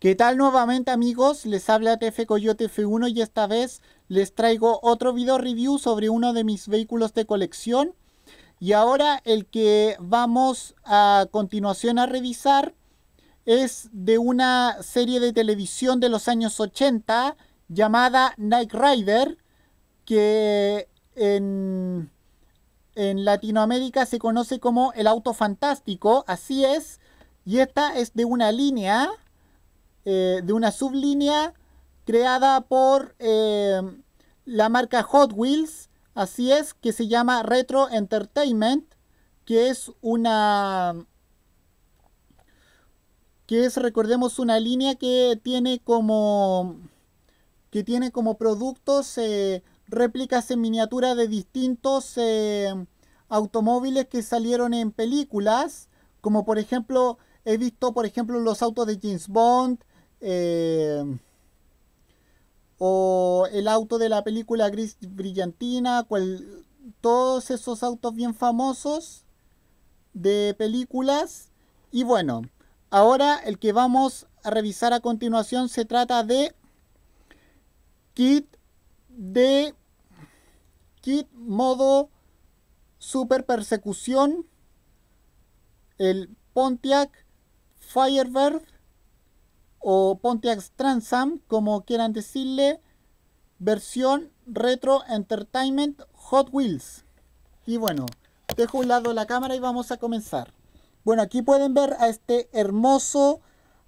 ¿Qué tal nuevamente amigos? Les habla TF Coyote F1 y esta vez les traigo otro video review sobre uno de mis vehículos de colección. Y ahora el que vamos a continuación a revisar es de una serie de televisión de los años 80 llamada Night Rider que en, en Latinoamérica se conoce como el auto fantástico, así es. Y esta es de una línea eh, de una sublínea creada por eh, la marca Hot Wheels, así es, que se llama Retro Entertainment, que es una que es recordemos una línea que tiene como que tiene como productos eh, réplicas en miniatura de distintos automóviles que salieron en películas como por ejemplo he visto por ejemplo los autos de James Bond eh, o el auto de la película Gris Brillantina, todos esos autos bien famosos de películas. Y bueno, ahora el que vamos a revisar a continuación se trata de kit de kit modo super persecución el Pontiac Firebird o Pontiac Transam, como quieran decirle, versión Retro Entertainment Hot Wheels. Y bueno, dejo a un lado la cámara y vamos a comenzar. Bueno, aquí pueden ver a este hermoso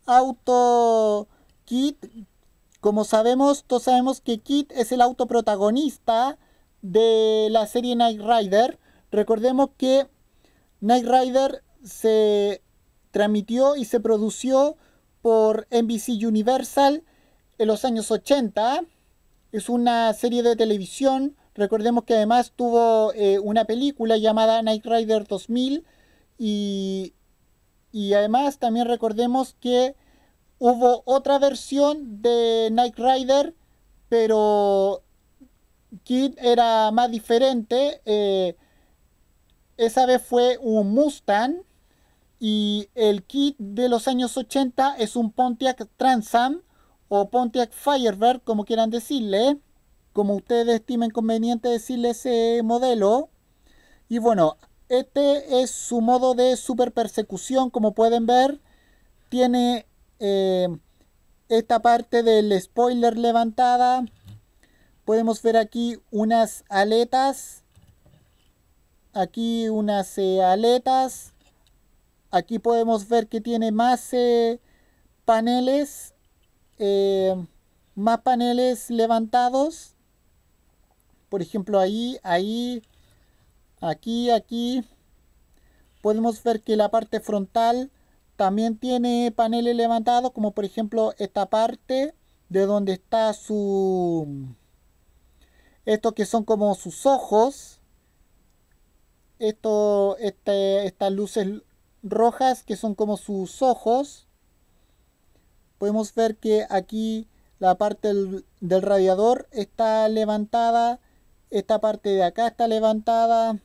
auto Kit. Como sabemos, todos sabemos que Kit es el auto protagonista de la serie Night Rider. Recordemos que Night Rider se transmitió y se produció por NBC Universal en los años 80. Es una serie de televisión. Recordemos que además tuvo eh, una película llamada Night Rider 2000 y, y además también recordemos que hubo otra versión de Night Rider, pero Kid era más diferente. Eh, esa vez fue un Mustang y el kit de los años 80 es un Pontiac Transam o Pontiac Firebird, como quieran decirle. Como ustedes estimen conveniente decirle ese modelo. Y bueno, este es su modo de super persecución, como pueden ver. Tiene eh, esta parte del spoiler levantada. Podemos ver aquí unas aletas. Aquí unas eh, aletas. Aquí podemos ver que tiene más eh, paneles, eh, más paneles levantados. Por ejemplo, ahí, ahí, aquí, aquí. Podemos ver que la parte frontal también tiene paneles levantados, como por ejemplo esta parte de donde está su... Estos que son como sus ojos. Esto, este, estas luces rojas que son como sus ojos. Podemos ver que aquí la parte del, radiador está levantada. Esta parte de acá está levantada.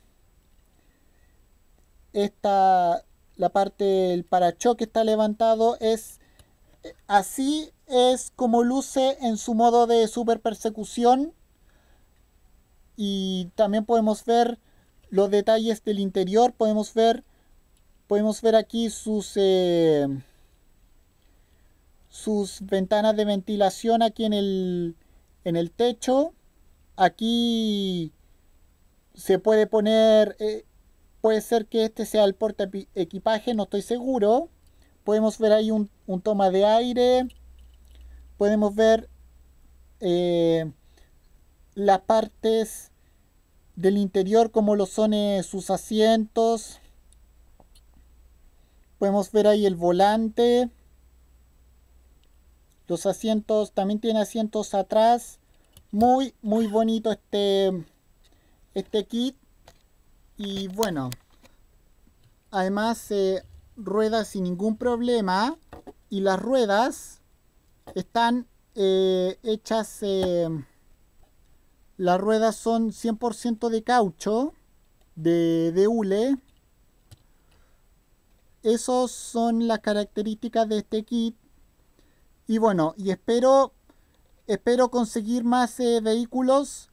Esta, la parte del parachoque está levantado. Es así es como luce en su modo de super persecución. Y también podemos ver los detalles del interior. Podemos ver podemos ver aquí sus, eh, sus ventanas de ventilación aquí en el, techo. Aquí se puede poner, eh, puede ser que este sea el porte equipaje, no estoy seguro. Podemos ver ahí un, toma de aire. Podemos ver eh, las partes del interior como lo son sus asientos. Podemos ver ahí el volante. Los asientos, también tiene asientos atrás. Muy, muy bonito este, este kit. Y bueno, además eh, ruedas sin ningún problema. Y las ruedas están eh, hechas... Eh, las ruedas son 100% de caucho, de, de hule. Esas son las características de este kit. Y bueno, y espero, espero conseguir más eh, vehículos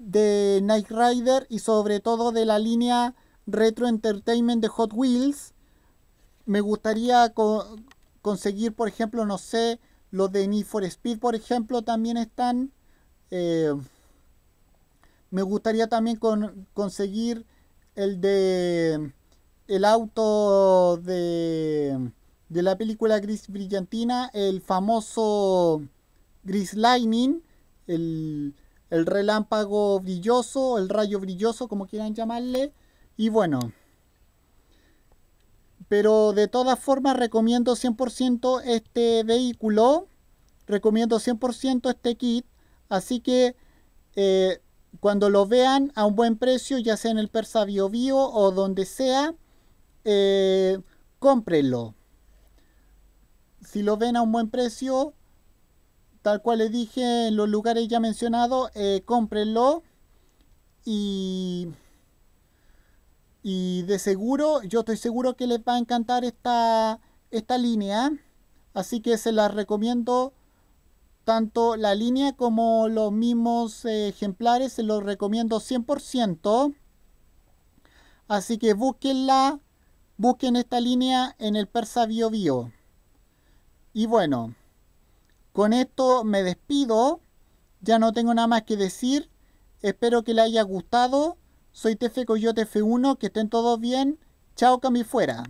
de Night Rider y sobre todo de la línea Retro Entertainment de Hot Wheels. Me gustaría conseguir, por ejemplo, no sé, los de Need for Speed, por ejemplo, también están. Eh, me gustaría también conseguir el de el auto de, la película Gris Brillantina, el famoso Gris Lightning, el, relámpago brilloso, el rayo brilloso, como quieran llamarle. Y bueno, pero de todas formas recomiendo 100% este vehículo, recomiendo 100% este kit, así que eh, cuando lo vean a un buen precio, ya sea en el Persa Bio Bio o donde sea, eh, cómprenlo. Si lo ven a un buen precio, tal cual les dije en los lugares ya mencionados, eh, cómprenlo. Y, y de seguro, yo estoy seguro que les va a encantar esta, esta línea. ¿eh? Así que se las recomiendo tanto la línea como los mismos ejemplares, se los recomiendo 100%. Así que búsquenla, Busquen esta línea en el persa bio bio. Y bueno, con esto me despido. Ya no tengo nada más que decir. Espero que les haya gustado. Soy Tefe Coyote F1. Que estén todos bien. Chao, Cami fuera.